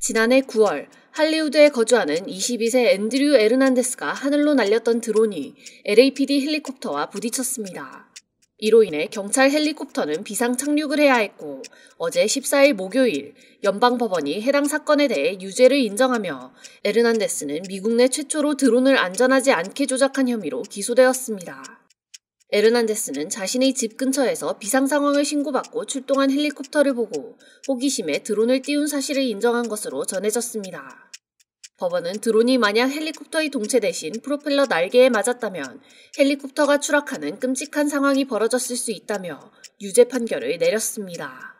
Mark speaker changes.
Speaker 1: 지난해 9월 할리우드에 거주하는 22세 앤드류 에르난데스가 하늘로 날렸던 드론이 LAPD 헬리콥터와 부딪혔습니다. 이로 인해 경찰 헬리콥터는 비상 착륙을 해야 했고 어제 14일 목요일 연방법원이 해당 사건에 대해 유죄를 인정하며 에르난데스는 미국 내 최초로 드론을 안전하지 않게 조작한 혐의로 기소되었습니다. 에르난데스는 자신의 집 근처에서 비상 상황을 신고받고 출동한 헬리콥터를 보고 호기심에 드론을 띄운 사실을 인정한 것으로 전해졌습니다. 법원은 드론이 만약 헬리콥터의 동체 대신 프로펠러 날개에 맞았다면 헬리콥터가 추락하는 끔찍한 상황이 벌어졌을 수 있다며 유죄 판결을 내렸습니다.